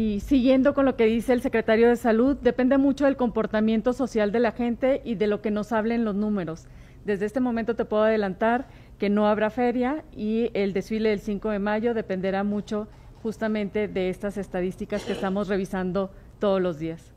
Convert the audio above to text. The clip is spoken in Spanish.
Y siguiendo con lo que dice el secretario de Salud, depende mucho del comportamiento social de la gente y de lo que nos hablen los números. Desde este momento te puedo adelantar que no habrá feria y el desfile del 5 de mayo dependerá mucho justamente de estas estadísticas que estamos revisando todos los días.